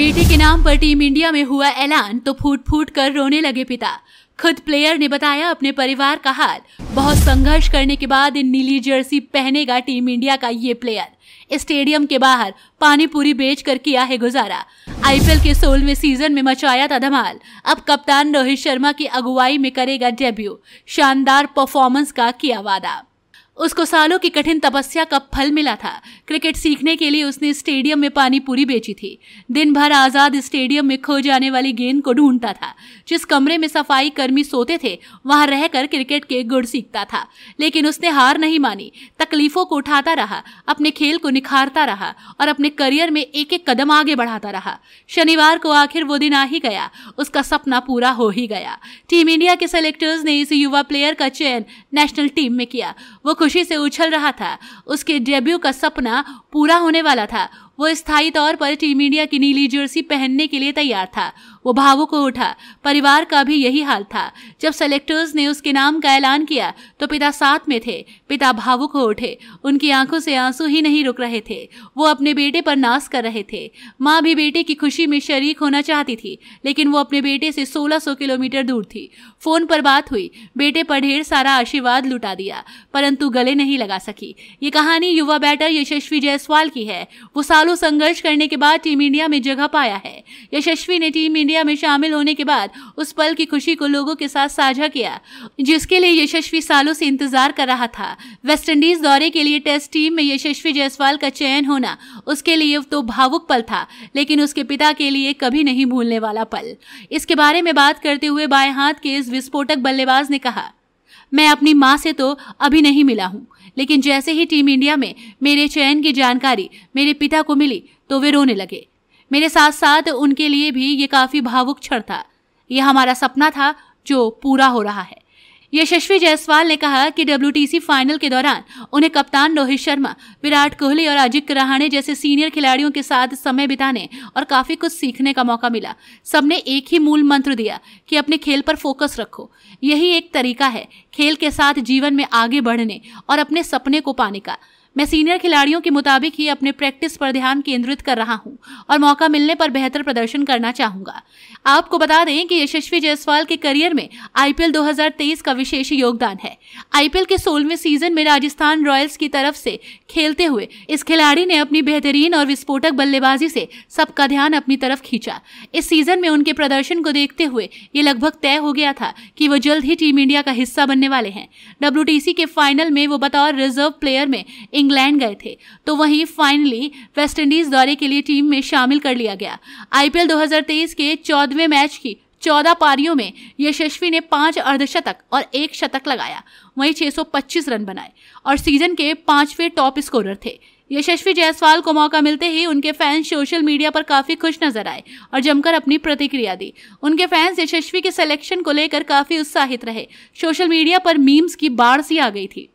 बेटे के नाम पर टीम इंडिया में हुआ ऐलान तो फूट फूट कर रोने लगे पिता खुद प्लेयर ने बताया अपने परिवार का हाल बहुत संघर्ष करने के बाद नीली जर्सी पहनेगा टीम इंडिया का ये प्लेयर स्टेडियम के बाहर पानी पूरी बेच कर किया है गुजारा आईपीएल के सोलवे सीजन में मचाया था धमाल अब कप्तान रोहित शर्मा की अगुवाई में करेगा डेब्यू शानदार परफॉर्मेंस का किया वादा उसको सालों की कठिन तपस्या का फल मिला था क्रिकेट सीखने के लिए उसने स्टेडियम में पानी पूरी बेची थी दिन भर आज़ाद स्टेडियम में खो जाने वाली गेंद को ढूंढता था जिस कमरे में सफाई कर्मी सोते थे वहां रहकर क्रिकेट के गुड़ सीखता था लेकिन उसने हार नहीं मानी तकलीफों को उठाता रहा अपने खेल को निखारता रहा और अपने करियर में एक एक कदम आगे बढ़ाता रहा शनिवार को आखिर वो दिन आ ही गया उसका सपना पूरा हो ही गया टीम इंडिया के सेलेक्टर्स ने इस युवा प्लेयर का चयन नेशनल टीम में किया वो खुशी से उछल रहा था उसके डेब्यू का सपना पूरा होने वाला था वो स्थायी तौर पर टीम इंडिया की नीली जर्सी पहनने के लिए तैयार था वो भावुक हो उठा परिवार का भी यही हाल था जब सेलेक्टर्स ने उसके नाम का ऐलान किया तो पिता साथ में थे पिता भावुक हो उठे उनकी आंखों से आंसू ही नहीं रुक रहे थे वो अपने बेटे पर नाश कर रहे थे माँ भी बेटे की खुशी में शरीक होना चाहती थी लेकिन वो अपने बेटे से 1600 किलोमीटर दूर थी फोन पर बात हुई बेटे पर ढेर सारा आशीर्वाद लुटा दिया परंतु गले नहीं लगा सकी ये कहानी युवा बैटर यशस्वी जायसवाल की है वो सालों सालों संघर्ष करने के बाद टीम इंडिया में जगह पाया है यशस्वी ने टीम इंडिया में शामिल होने के बाद उस पल की खुशी को लोगों के साथ साझा किया जिसके लिए यशस्वी सालों से इंतजार कर रहा था वेस्ट इंडीज दौरे के लिए टेस्ट टीम में यशस्वी जायसवाल का चयन होना उसके लिए तो भावुक पल था लेकिन उसके पिता के लिए कभी नहीं भूलने वाला पल इसके बारे में बात करते हुए बाएं हाथ के इस विस्फोटक बल्लेबाज ने कहा मैं अपनी माँ से तो अभी नहीं मिला हूँ लेकिन जैसे ही टीम इंडिया में मेरे चयन की जानकारी मेरे पिता को मिली तो वे रोने लगे मेरे साथ साथ उनके लिए भी ये काफ़ी भावुक क्षण था यह हमारा सपना था जो पूरा हो रहा है यशस्वी जायसवाल ने कहा कि डब्ल्यू फाइनल के दौरान उन्हें कप्तान रोहित शर्मा विराट कोहली और अजिंक्य रहाणे जैसे सीनियर खिलाड़ियों के साथ समय बिताने और काफी कुछ सीखने का मौका मिला सबने एक ही मूल मंत्र दिया कि अपने खेल पर फोकस रखो यही एक तरीका है खेल के साथ जीवन में आगे बढ़ने और अपने सपने को पाने का मैं सीनियर खिलाड़ियों के मुताबिक ही अपने प्रैक्टिस पर ध्यान केंद्रित कर रहा हूं और मौका मिलने पर बेहतर प्रदर्शन करना चाहूंगा आपको बता दें कि यशस्वी जायसवाल के करियर में आईपीएल 2023 का विशेष योगदान है आईपीएल के सोलहवें सीजन में राजस्थान रॉयल्स की तरफ से खेलते हुए इस खिलाड़ी ने अपनी बेहतरीन और विस्फोटक बल्लेबाजी से सबका ध्यान अपनी तरफ खींचा इस सीजन में उनके प्रदर्शन को देखते हुए ये लगभग तय हो गया था कि वो जल्द ही टीम इंडिया का हिस्सा बनने वाले हैं डब्ल्यू के फाइनल में वो बतौर रिजर्व प्लेयर में इंग्लैंड गए थे तो वहीं फाइनली वेस्टइंडीज दौरे के लिए टीम में शामिल कर लिया गया आईपीएल दो के चौदहवें मैच की चौदह पारियों में यशस्वी ने पांच अर्धशतक और एक शतक लगाया वहीं 625 रन बनाए और सीजन के पांचवें टॉप स्कोरर थे यशस्वी जायसवाल को मौका मिलते ही उनके फैंस सोशल मीडिया पर काफी खुश नजर आए और जमकर अपनी प्रतिक्रिया दी उनके फैंस यशस्वी के सिलेक्शन को लेकर काफी उत्साहित रहे सोशल मीडिया पर मीम्स की बाढ़ सी आ गई थी